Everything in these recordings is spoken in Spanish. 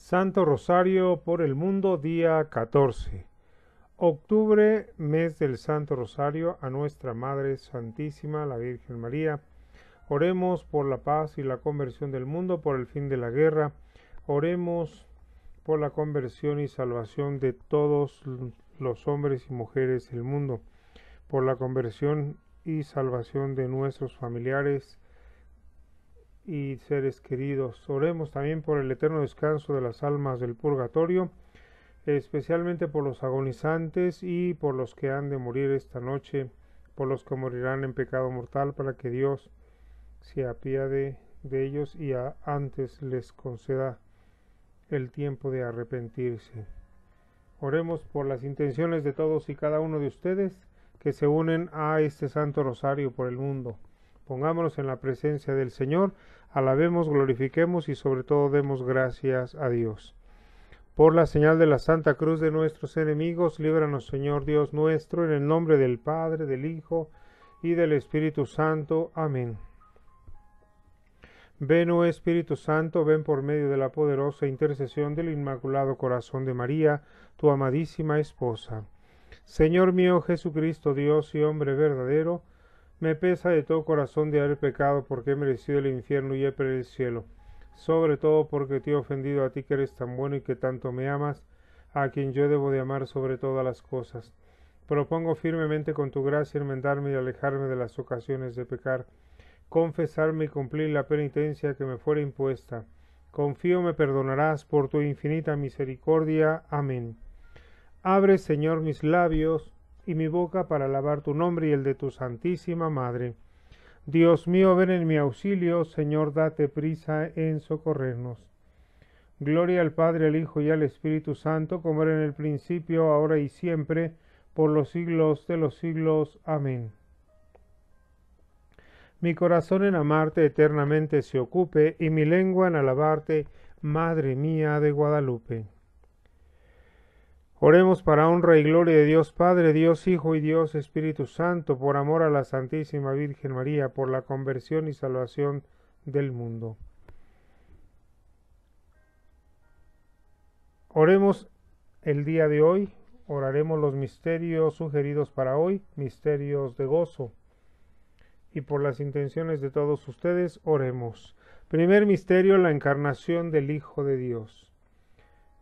Santo Rosario por el mundo, día 14. Octubre, mes del Santo Rosario, a nuestra Madre Santísima, la Virgen María. Oremos por la paz y la conversión del mundo, por el fin de la guerra. Oremos por la conversión y salvación de todos los hombres y mujeres del mundo, por la conversión y salvación de nuestros familiares y seres queridos. Oremos también por el eterno descanso de las almas del purgatorio, especialmente por los agonizantes y por los que han de morir esta noche, por los que morirán en pecado mortal, para que Dios se apiade de ellos y antes les conceda el tiempo de arrepentirse. Oremos por las intenciones de todos y cada uno de ustedes que se unen a este Santo Rosario por el mundo. Pongámonos en la presencia del Señor, alabemos, glorifiquemos y sobre todo demos gracias a Dios. Por la señal de la Santa Cruz de nuestros enemigos, líbranos Señor Dios nuestro, en el nombre del Padre, del Hijo y del Espíritu Santo. Amén. Ven, oh Espíritu Santo, ven por medio de la poderosa intercesión del Inmaculado Corazón de María, tu amadísima esposa. Señor mío Jesucristo, Dios y hombre verdadero, me pesa de todo corazón de haber pecado porque he merecido el infierno y he perdido el cielo, sobre todo porque te he ofendido a ti que eres tan bueno y que tanto me amas, a quien yo debo de amar sobre todas las cosas. Propongo firmemente con tu gracia enmendarme y alejarme de las ocasiones de pecar, confesarme y cumplir la penitencia que me fuera impuesta. Confío me perdonarás por tu infinita misericordia. Amén. Abre, Señor, mis labios y mi boca para alabar tu nombre y el de tu Santísima Madre. Dios mío, ven en mi auxilio, Señor, date prisa en socorrernos. Gloria al Padre, al Hijo y al Espíritu Santo, como era en el principio, ahora y siempre, por los siglos de los siglos. Amén. Mi corazón en amarte eternamente se ocupe, y mi lengua en alabarte, Madre mía de Guadalupe. Oremos para honra y gloria de Dios Padre, Dios Hijo y Dios Espíritu Santo, por amor a la Santísima Virgen María, por la conversión y salvación del mundo. Oremos el día de hoy, oraremos los misterios sugeridos para hoy, misterios de gozo. Y por las intenciones de todos ustedes, oremos. Primer misterio, la encarnación del Hijo de Dios.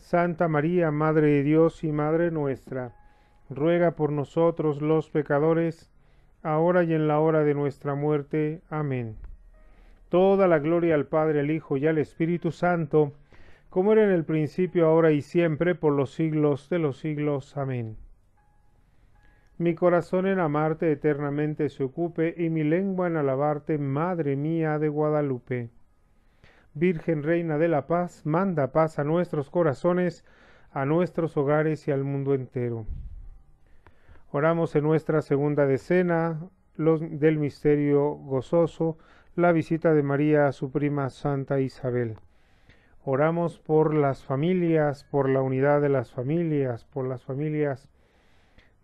Santa María, Madre de Dios y Madre nuestra, ruega por nosotros los pecadores, ahora y en la hora de nuestra muerte. Amén. Toda la gloria al Padre, al Hijo y al Espíritu Santo, como era en el principio, ahora y siempre, por los siglos de los siglos. Amén. Mi corazón en amarte eternamente se ocupe, y mi lengua en alabarte, Madre mía de Guadalupe. Virgen Reina de la Paz, manda paz a nuestros corazones, a nuestros hogares y al mundo entero. Oramos en nuestra segunda decena los del misterio gozoso, la visita de María a su prima Santa Isabel. Oramos por las familias, por la unidad de las familias, por las familias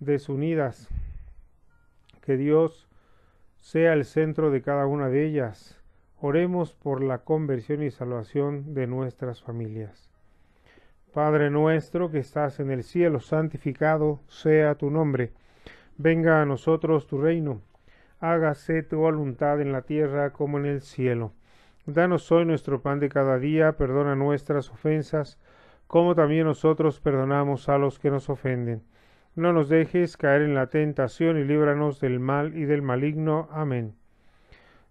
desunidas. Que Dios sea el centro de cada una de ellas Oremos por la conversión y salvación de nuestras familias. Padre nuestro que estás en el cielo, santificado sea tu nombre. Venga a nosotros tu reino. Hágase tu voluntad en la tierra como en el cielo. Danos hoy nuestro pan de cada día, perdona nuestras ofensas, como también nosotros perdonamos a los que nos ofenden. No nos dejes caer en la tentación y líbranos del mal y del maligno. Amén.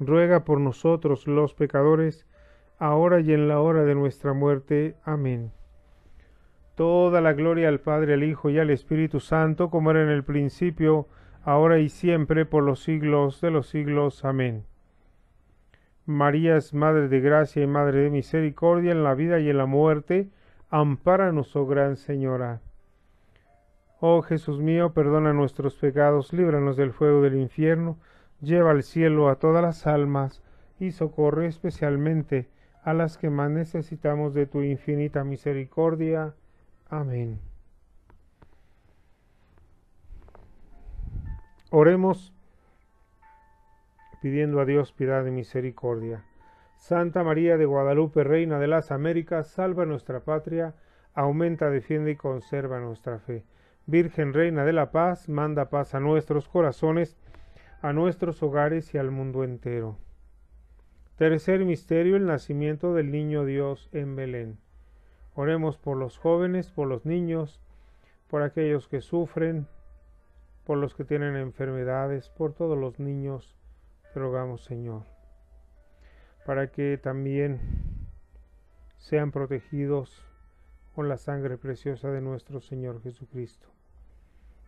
ruega por nosotros los pecadores, ahora y en la hora de nuestra muerte. Amén. Toda la gloria al Padre, al Hijo y al Espíritu Santo, como era en el principio, ahora y siempre, por los siglos de los siglos. Amén. María es Madre de Gracia y Madre de Misericordia en la vida y en la muerte. Ampáranos, oh Gran Señora. Oh Jesús mío, perdona nuestros pecados, líbranos del fuego del infierno lleva al cielo a todas las almas y socorre especialmente a las que más necesitamos de tu infinita misericordia. Amén. Oremos pidiendo a Dios piedad y misericordia. Santa María de Guadalupe, Reina de las Américas, salva nuestra patria, aumenta, defiende y conserva nuestra fe. Virgen Reina de la Paz, manda paz a nuestros corazones, a nuestros hogares y al mundo entero. Tercer misterio, el nacimiento del niño Dios en Belén. Oremos por los jóvenes, por los niños, por aquellos que sufren, por los que tienen enfermedades, por todos los niños, te rogamos Señor, para que también sean protegidos con la sangre preciosa de nuestro Señor Jesucristo.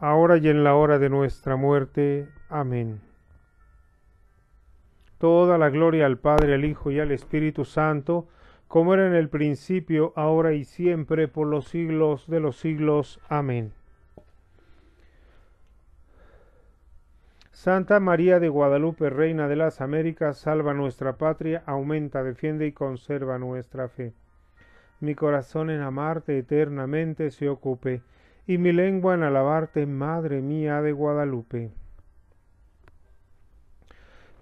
ahora y en la hora de nuestra muerte. Amén. Toda la gloria al Padre, al Hijo y al Espíritu Santo, como era en el principio, ahora y siempre, por los siglos de los siglos. Amén. Santa María de Guadalupe, Reina de las Américas, salva nuestra patria, aumenta, defiende y conserva nuestra fe. Mi corazón en amarte eternamente se ocupe y mi lengua en alabarte, Madre mía de Guadalupe.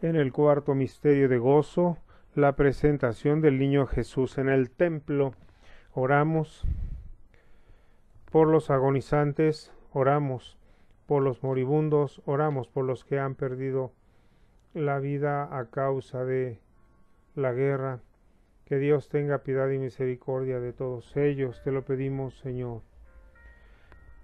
En el cuarto misterio de gozo, la presentación del niño Jesús en el templo. Oramos por los agonizantes, oramos por los moribundos, oramos por los que han perdido la vida a causa de la guerra. Que Dios tenga piedad y misericordia de todos ellos. Te lo pedimos, Señor.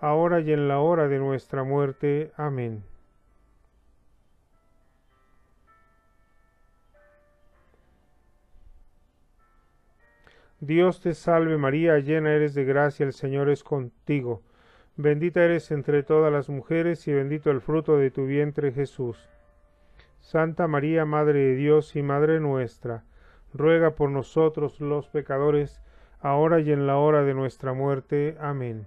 ahora y en la hora de nuestra muerte. Amén. Dios te salve María, llena eres de gracia, el Señor es contigo. Bendita eres entre todas las mujeres y bendito el fruto de tu vientre Jesús. Santa María, Madre de Dios y Madre nuestra, ruega por nosotros los pecadores, ahora y en la hora de nuestra muerte. Amén.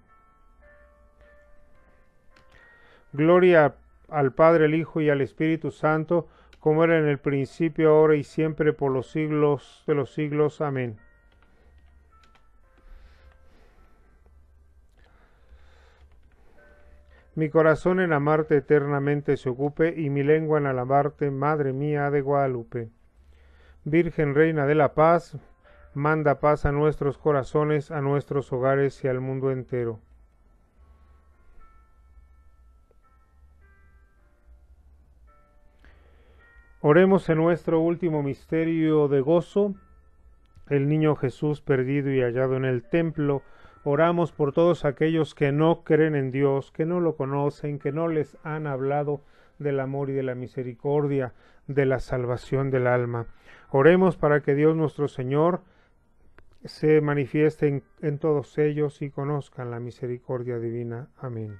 Gloria al Padre, al Hijo y al Espíritu Santo, como era en el principio, ahora y siempre, por los siglos de los siglos. Amén. Mi corazón en amarte eternamente se ocupe, y mi lengua en alabarte, Madre mía de Guadalupe. Virgen Reina de la Paz, manda paz a nuestros corazones, a nuestros hogares y al mundo entero. Oremos en nuestro último misterio de gozo, el niño Jesús perdido y hallado en el templo. Oramos por todos aquellos que no creen en Dios, que no lo conocen, que no les han hablado del amor y de la misericordia, de la salvación del alma. Oremos para que Dios nuestro Señor se manifieste en, en todos ellos y conozcan la misericordia divina. Amén.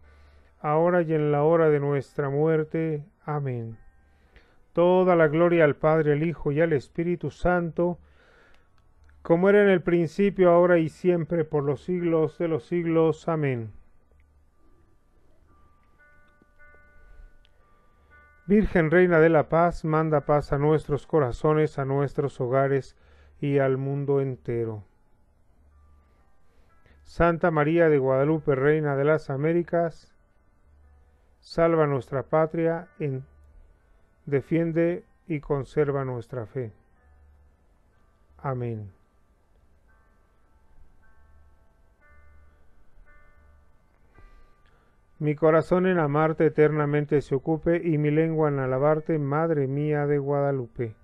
ahora y en la hora de nuestra muerte. Amén. Toda la gloria al Padre, al Hijo y al Espíritu Santo, como era en el principio, ahora y siempre, por los siglos de los siglos. Amén. Virgen Reina de la Paz, manda paz a nuestros corazones, a nuestros hogares y al mundo entero. Santa María de Guadalupe, Reina de las Américas, salva nuestra patria, en, defiende y conserva nuestra fe. Amén. Mi corazón en amarte eternamente se ocupe y mi lengua en alabarte, Madre mía de Guadalupe.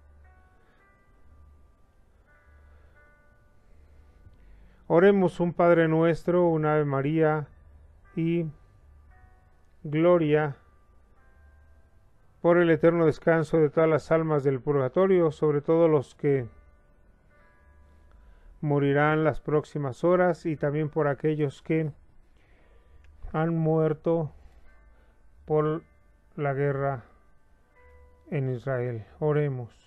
Oremos un Padre nuestro, un Ave María y gloria por el eterno descanso de todas las almas del purgatorio, sobre todo los que morirán las próximas horas y también por aquellos que han muerto por la guerra en Israel. Oremos.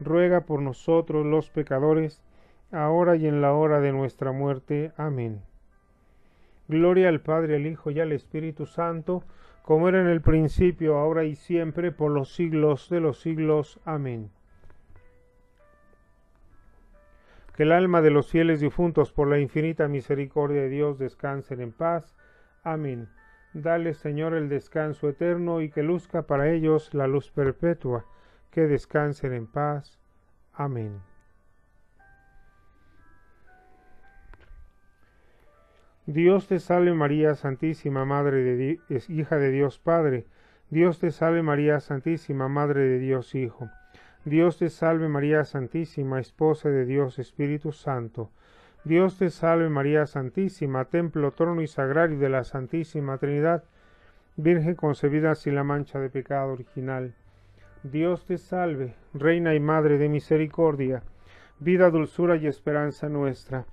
ruega por nosotros los pecadores, ahora y en la hora de nuestra muerte. Amén. Gloria al Padre, al Hijo y al Espíritu Santo, como era en el principio, ahora y siempre, por los siglos de los siglos. Amén. Que el alma de los fieles difuntos, por la infinita misericordia de Dios, descansen en paz. Amén. Dale, Señor, el descanso eterno y que luzca para ellos la luz perpetua que descansen en paz. Amén. Dios te salve María Santísima, Madre de Dios, hija de Dios Padre. Dios te salve María Santísima, Madre de Dios Hijo. Dios te salve María Santísima, Esposa de Dios Espíritu Santo. Dios te salve María Santísima, templo, trono y sagrario de la Santísima Trinidad, Virgen concebida sin la mancha de pecado original. Dios te salve, Reina y Madre de Misericordia, vida, dulzura y esperanza nuestra.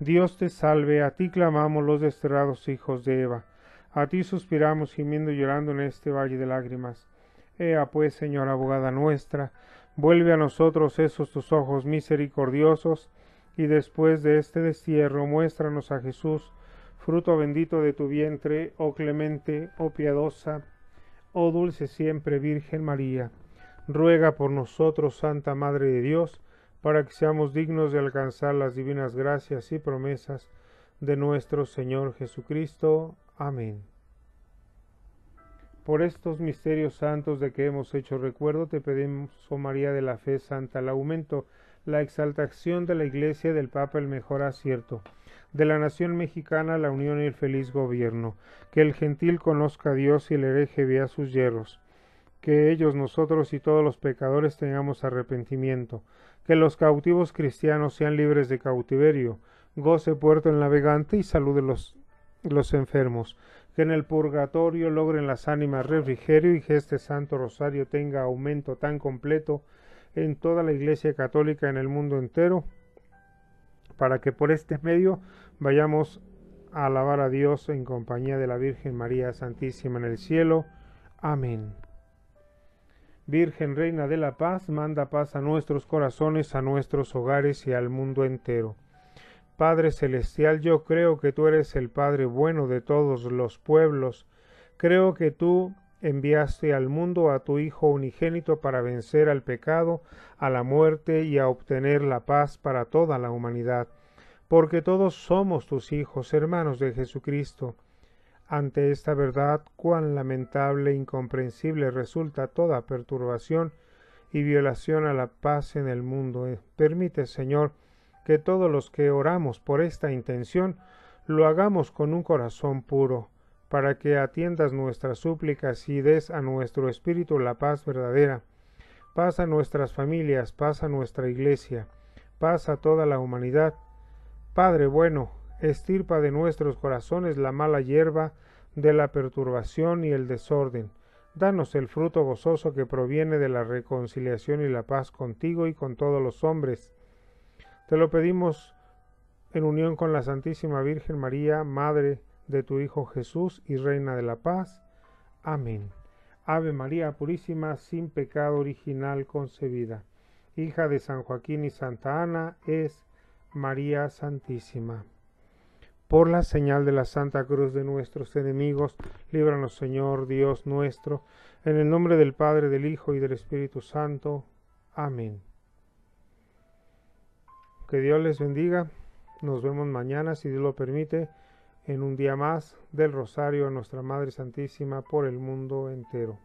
Dios te salve, a ti clamamos los desterrados hijos de Eva, a ti suspiramos gimiendo y llorando en este valle de lágrimas. Ea pues, Señora abogada nuestra, vuelve a nosotros esos tus ojos misericordiosos, y después de este destierro muéstranos a Jesús, fruto bendito de tu vientre, oh clemente, oh piadosa, oh dulce siempre Virgen María ruega por nosotros, Santa Madre de Dios, para que seamos dignos de alcanzar las divinas gracias y promesas de nuestro Señor Jesucristo. Amén. Por estos misterios santos de que hemos hecho recuerdo, te pedimos, oh María de la Fe Santa, el aumento, la exaltación de la Iglesia del Papa, el mejor acierto, de la nación mexicana, la unión y el feliz gobierno, que el gentil conozca a Dios y el hereje vea sus hierros que ellos, nosotros y todos los pecadores tengamos arrepentimiento, que los cautivos cristianos sean libres de cautiverio, goce puerto en navegante y salude los, los enfermos, que en el purgatorio logren las ánimas refrigerio y que este santo rosario tenga aumento tan completo en toda la Iglesia Católica en el mundo entero, para que por este medio vayamos a alabar a Dios en compañía de la Virgen María Santísima en el cielo. Amén. Virgen Reina de la Paz, manda paz a nuestros corazones, a nuestros hogares y al mundo entero. Padre Celestial, yo creo que tú eres el Padre bueno de todos los pueblos. Creo que tú enviaste al mundo a tu Hijo unigénito para vencer al pecado, a la muerte y a obtener la paz para toda la humanidad. Porque todos somos tus hijos, hermanos de Jesucristo. Ante esta verdad, cuán lamentable e incomprensible resulta toda perturbación y violación a la paz en el mundo. Eh. Permite, Señor, que todos los que oramos por esta intención lo hagamos con un corazón puro, para que atiendas nuestras súplicas y des a nuestro espíritu la paz verdadera. Paz a nuestras familias, paz a nuestra iglesia, paz a toda la humanidad. Padre bueno, estirpa de nuestros corazones la mala hierba de la perturbación y el desorden. Danos el fruto gozoso que proviene de la reconciliación y la paz contigo y con todos los hombres. Te lo pedimos en unión con la Santísima Virgen María, Madre de tu Hijo Jesús y Reina de la Paz. Amén. Ave María Purísima, sin pecado original concebida, hija de San Joaquín y Santa Ana, es María Santísima. Por la señal de la Santa Cruz de nuestros enemigos, líbranos Señor Dios nuestro, en el nombre del Padre, del Hijo y del Espíritu Santo. Amén. Que Dios les bendiga. Nos vemos mañana, si Dios lo permite, en un día más del Rosario a nuestra Madre Santísima por el mundo entero.